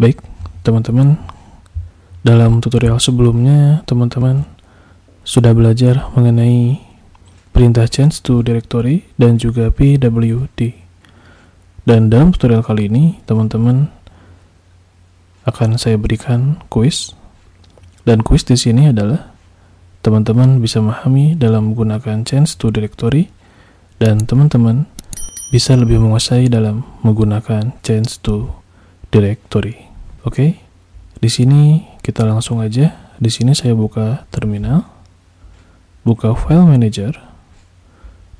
Baik, teman-teman, dalam tutorial sebelumnya, teman-teman sudah belajar mengenai perintah change to directory dan juga pwd. Dan dalam tutorial kali ini, teman-teman akan saya berikan kuis. Dan kuis di sini adalah teman-teman bisa memahami dalam menggunakan change to directory dan teman-teman bisa lebih menguasai dalam menggunakan change to directory. Oke, di sini kita langsung aja. Di sini saya buka terminal, buka file manager,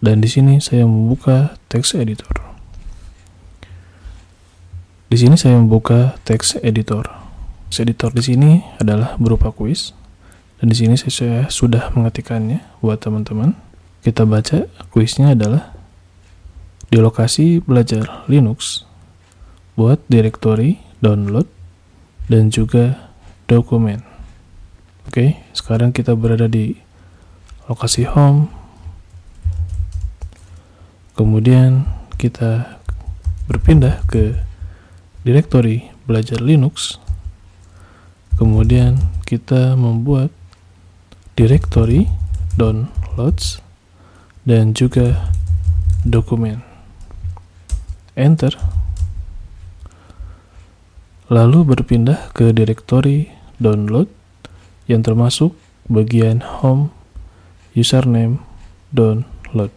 dan di sini saya membuka text editor. Di sini saya membuka text editor. Text editor di sini adalah berupa kuis, dan di sini saya sudah mengetikkannya buat teman-teman. Kita baca kuisnya adalah di lokasi belajar Linux buat direktori download dan juga dokumen. Oke, sekarang kita berada di lokasi home. Kemudian kita berpindah ke direktori belajar Linux. Kemudian kita membuat directory downloads dan juga dokumen. Enter. Lalu berpindah ke direktori download yang termasuk bagian home username download.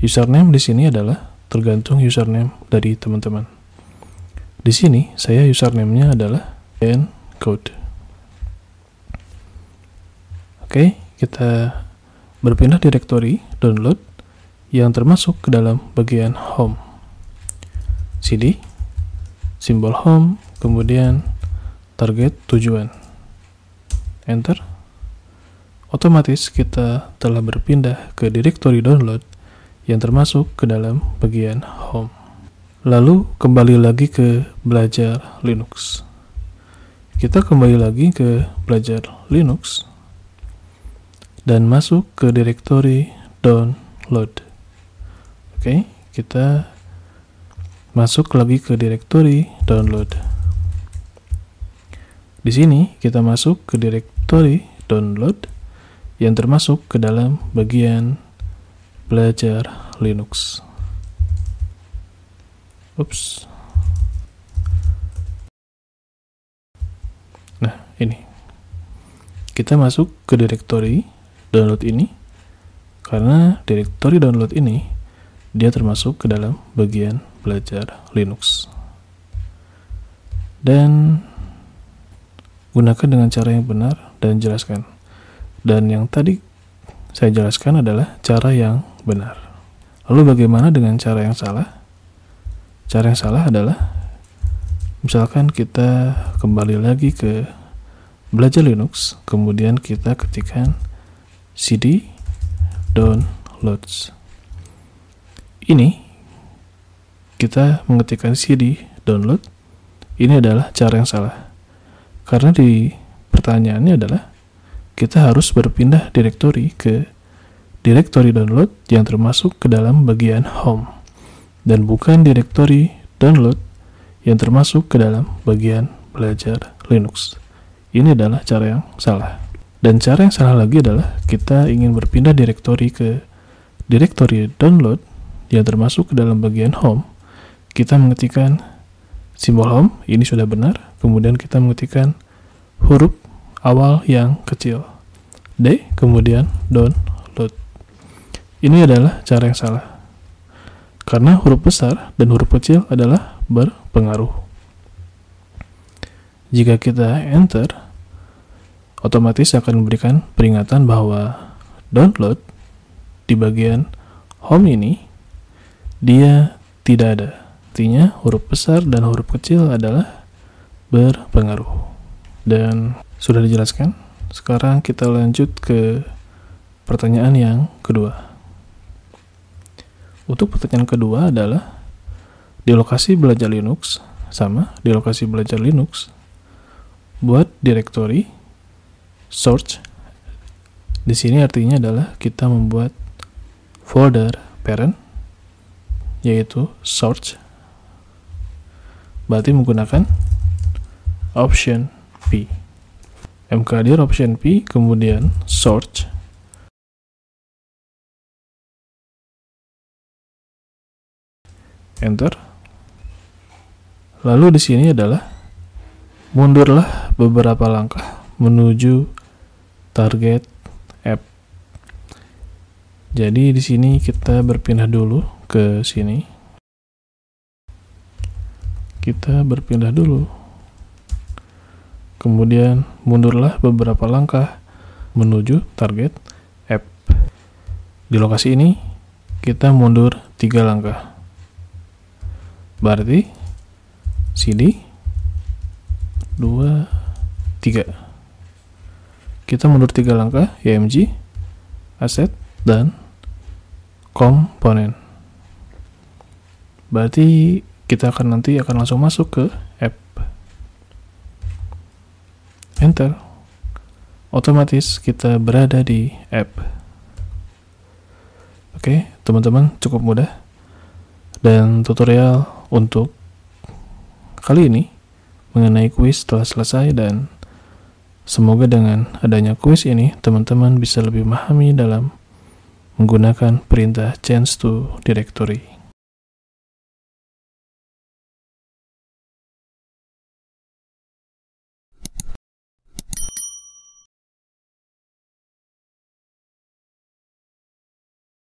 Username di sini adalah tergantung username dari teman-teman. Di sini saya username-nya adalah n code. Oke, kita berpindah direktori download yang termasuk ke dalam bagian home. CD simbol home, kemudian target tujuan. Enter. Otomatis kita telah berpindah ke direktori download yang termasuk ke dalam bagian home. Lalu kembali lagi ke belajar Linux. Kita kembali lagi ke belajar Linux dan masuk ke direktori download. Oke, kita Masuk lagi ke directory download. Di sini kita masuk ke directory download yang termasuk ke dalam bagian belajar Linux. Ups. Nah, ini. Kita masuk ke directory download ini karena directory download ini dia termasuk ke dalam bagian belajar Linux dan gunakan dengan cara yang benar dan jelaskan dan yang tadi saya jelaskan adalah cara yang benar lalu bagaimana dengan cara yang salah cara yang salah adalah misalkan kita kembali lagi ke belajar Linux kemudian kita ketikkan cd downloads ini kita mengetikkan CD download, ini adalah cara yang salah. Karena di pertanyaannya adalah kita harus berpindah direktori ke direktori download yang termasuk ke dalam bagian home dan bukan direktori download yang termasuk ke dalam bagian belajar Linux. Ini adalah cara yang salah. Dan cara yang salah lagi adalah kita ingin berpindah direktori ke direktori download yang termasuk ke dalam bagian home kita mengetikkan simbol home, ini sudah benar. Kemudian kita mengetikkan huruf awal yang kecil. D, kemudian download. Ini adalah cara yang salah. Karena huruf besar dan huruf kecil adalah berpengaruh. Jika kita enter, otomatis akan memberikan peringatan bahwa download di bagian home ini dia tidak ada. Artinya, huruf besar dan huruf kecil adalah berpengaruh. Dan sudah dijelaskan. Sekarang kita lanjut ke pertanyaan yang kedua. Untuk pertanyaan kedua adalah di lokasi belajar Linux sama di lokasi belajar Linux buat directory search di sini artinya adalah kita membuat folder parent yaitu search berarti menggunakan option P mkdir option P kemudian search enter lalu di sini adalah mundurlah beberapa langkah menuju target app jadi di sini kita berpindah dulu ke sini kita berpindah dulu. Kemudian mundurlah beberapa langkah menuju target app. Di lokasi ini kita mundur tiga langkah. Berarti cd 2 3. Kita mundur tiga langkah YMG, aset dan komponen. Berarti kita akan nanti akan langsung masuk ke app enter otomatis kita berada di app oke teman-teman cukup mudah dan tutorial untuk kali ini mengenai kuis telah selesai dan semoga dengan adanya kuis ini teman-teman bisa lebih memahami dalam menggunakan perintah change to directory